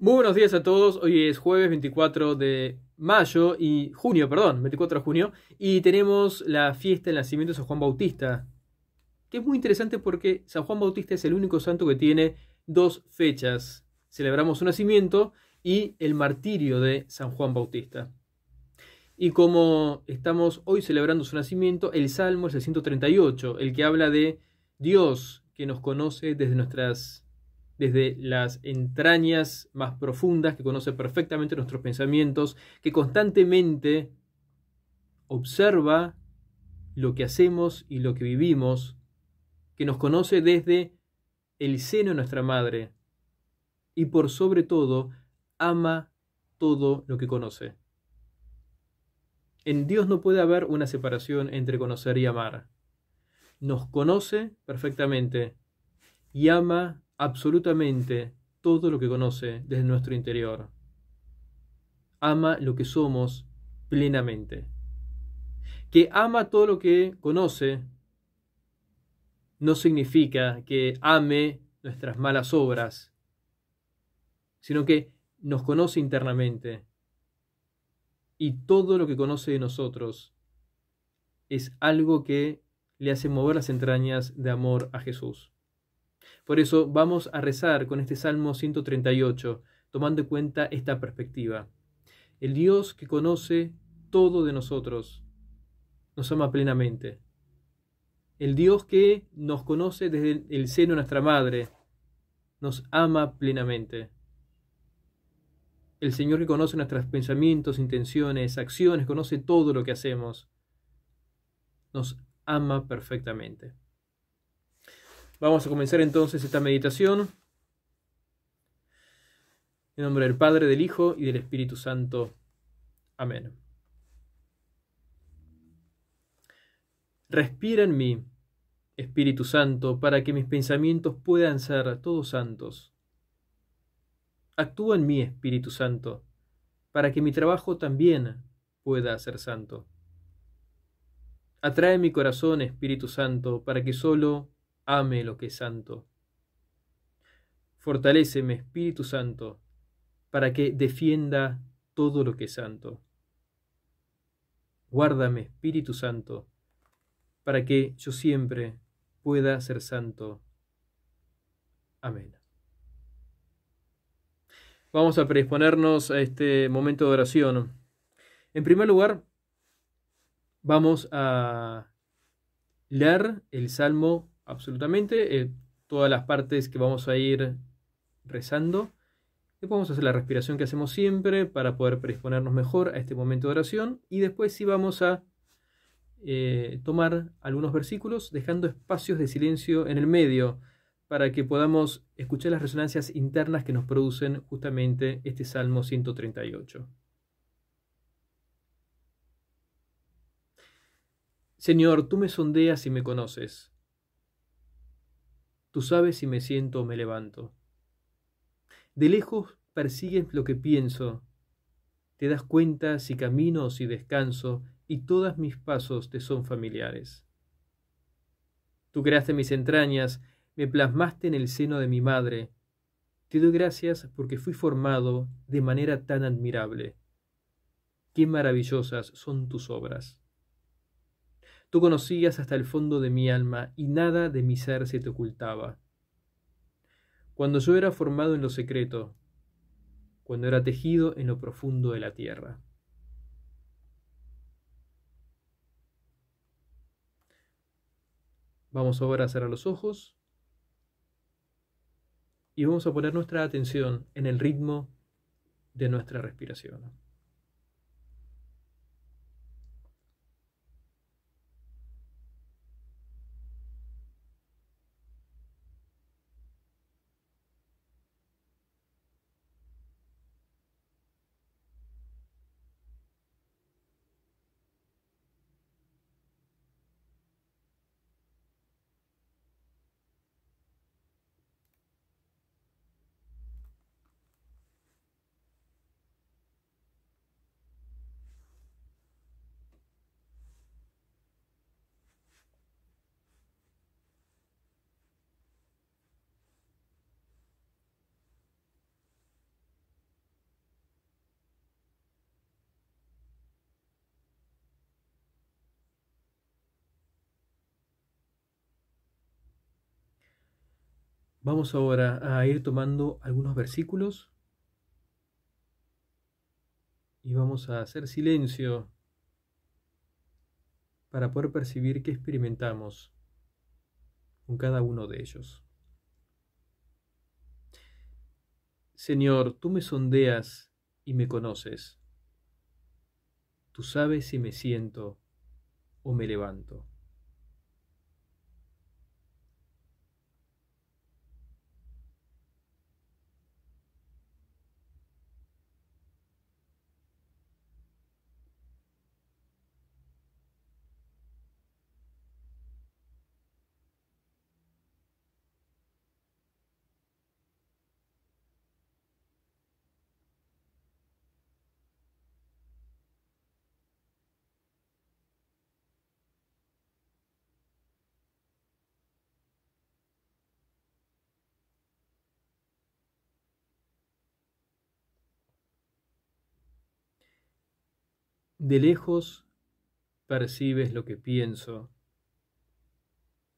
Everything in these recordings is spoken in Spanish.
Muy buenos días a todos. Hoy es jueves 24 de mayo y junio, perdón, 24 de junio, y tenemos la fiesta del nacimiento de San Juan Bautista, que es muy interesante porque San Juan Bautista es el único santo que tiene dos fechas. Celebramos su nacimiento y el martirio de San Juan Bautista. Y como estamos hoy celebrando su nacimiento, el Salmo es el 138, el que habla de Dios que nos conoce desde nuestras desde las entrañas más profundas, que conoce perfectamente nuestros pensamientos, que constantemente observa lo que hacemos y lo que vivimos, que nos conoce desde el seno de nuestra madre y por sobre todo ama todo lo que conoce. En Dios no puede haber una separación entre conocer y amar. Nos conoce perfectamente y ama absolutamente todo lo que conoce desde nuestro interior. Ama lo que somos plenamente. Que ama todo lo que conoce no significa que ame nuestras malas obras, sino que nos conoce internamente. Y todo lo que conoce de nosotros es algo que le hace mover las entrañas de amor a Jesús. Por eso vamos a rezar con este Salmo 138, tomando en cuenta esta perspectiva. El Dios que conoce todo de nosotros, nos ama plenamente. El Dios que nos conoce desde el seno de nuestra madre, nos ama plenamente. El Señor que conoce nuestros pensamientos, intenciones, acciones, conoce todo lo que hacemos, nos ama perfectamente. Vamos a comenzar entonces esta meditación. En nombre del Padre, del Hijo y del Espíritu Santo. Amén. Respira en mí, Espíritu Santo, para que mis pensamientos puedan ser todos santos. Actúa en mí, Espíritu Santo, para que mi trabajo también pueda ser santo. Atrae mi corazón, Espíritu Santo, para que solo ame lo que es santo. Fortaléceme, Espíritu Santo, para que defienda todo lo que es santo. Guárdame, Espíritu Santo, para que yo siempre pueda ser santo. Amén. Vamos a predisponernos a este momento de oración. En primer lugar, vamos a leer el Salmo absolutamente. Eh, todas las partes que vamos a ir rezando. Después vamos a hacer la respiración que hacemos siempre para poder predisponernos mejor a este momento de oración. Y después sí vamos a eh, tomar algunos versículos dejando espacios de silencio en el medio para que podamos escuchar las resonancias internas que nos producen justamente este Salmo 138. Señor, tú me sondeas y me conoces. Tú sabes si me siento o me levanto. De lejos persigues lo que pienso. Te das cuenta si camino o si descanso, y todos mis pasos te son familiares. Tú creaste mis entrañas, me plasmaste en el seno de mi madre. Te doy gracias porque fui formado de manera tan admirable. Qué maravillosas son tus obras. Tú conocías hasta el fondo de mi alma y nada de mi ser se te ocultaba. Cuando yo era formado en lo secreto, cuando era tejido en lo profundo de la tierra. Vamos ahora a cerrar los ojos y vamos a poner nuestra atención en el ritmo de nuestra respiración. Vamos ahora a ir tomando algunos versículos y vamos a hacer silencio para poder percibir qué experimentamos con cada uno de ellos. Señor, tú me sondeas y me conoces. Tú sabes si me siento o me levanto. De lejos percibes lo que pienso,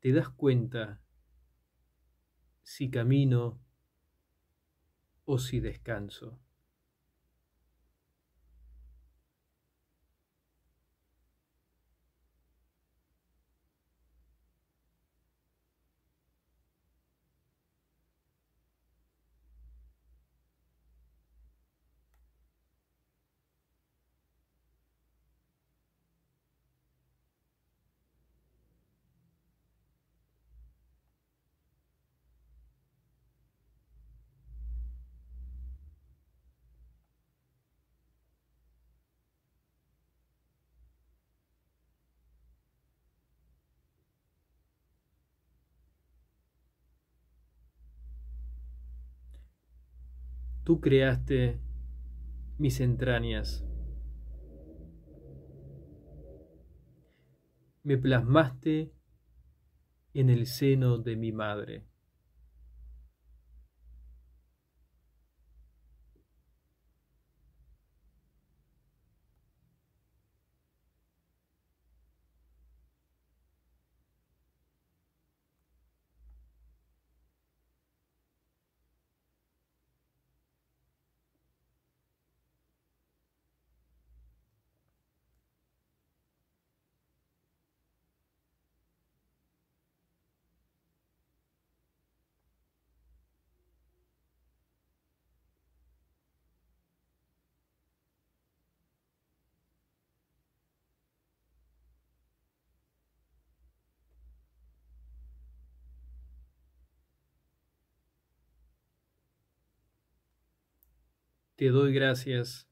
te das cuenta si camino o si descanso. Tú creaste mis entrañas. Me plasmaste en el seno de mi madre. Te doy gracias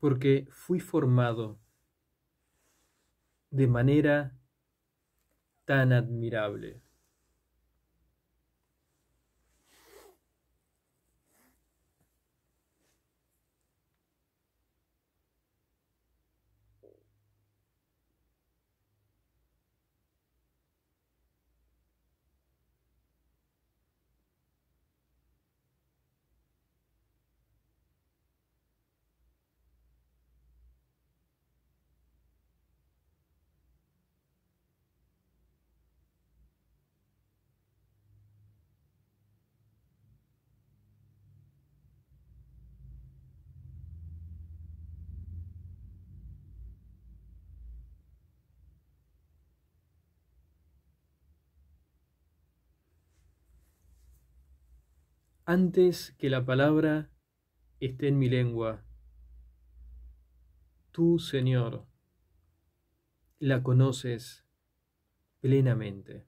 porque fui formado de manera tan admirable. antes que la palabra esté en mi lengua, tú, Señor, la conoces plenamente.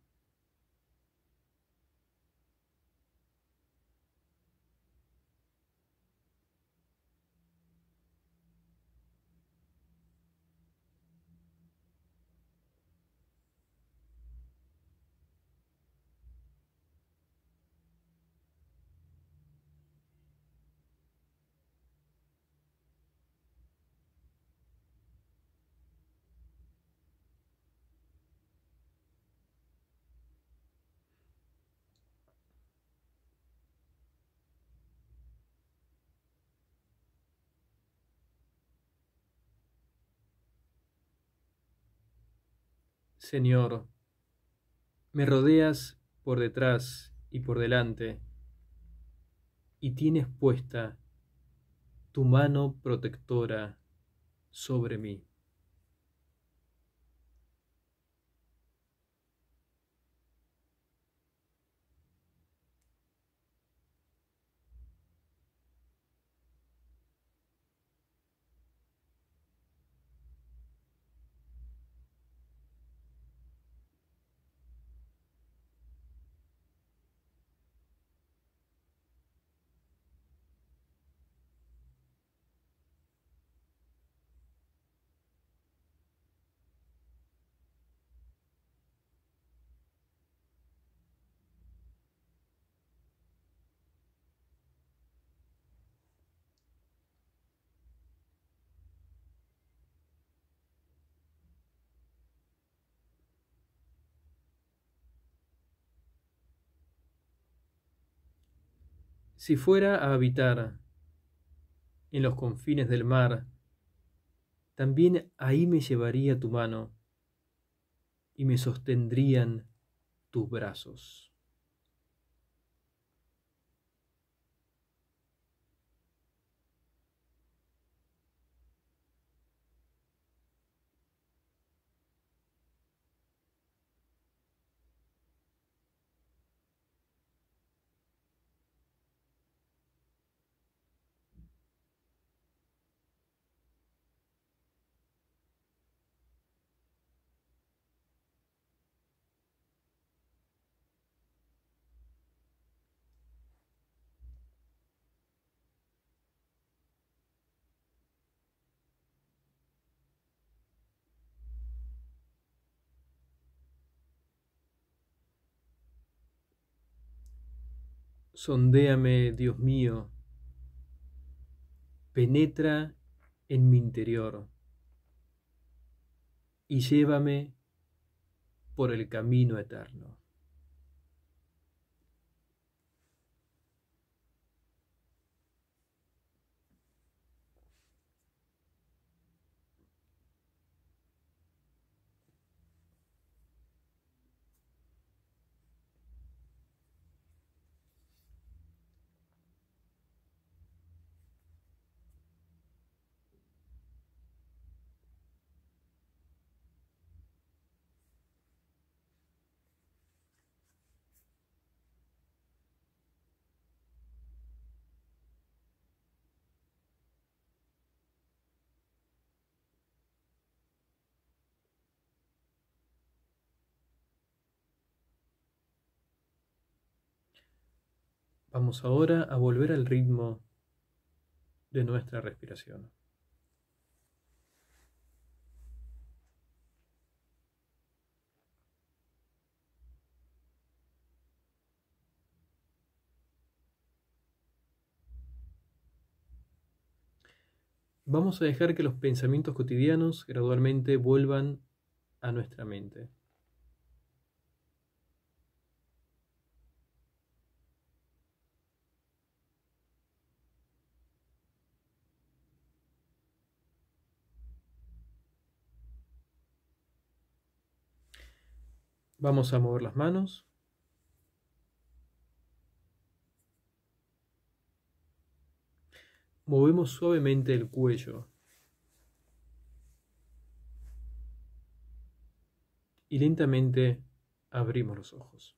Señor, me rodeas por detrás y por delante, y tienes puesta tu mano protectora sobre mí. si fuera a habitar en los confines del mar, también ahí me llevaría tu mano y me sostendrían tus brazos. Sondéame, Dios mío, penetra en mi interior y llévame por el camino eterno. Vamos ahora a volver al ritmo de nuestra respiración. Vamos a dejar que los pensamientos cotidianos gradualmente vuelvan a nuestra mente. Vamos a mover las manos. Movemos suavemente el cuello. Y lentamente abrimos los ojos.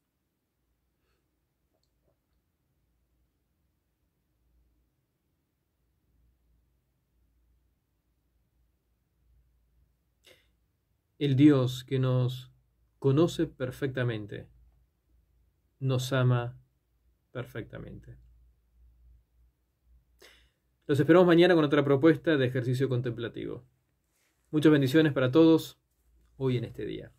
El Dios que nos conoce perfectamente, nos ama perfectamente. Los esperamos mañana con otra propuesta de ejercicio contemplativo. Muchas bendiciones para todos hoy en este día.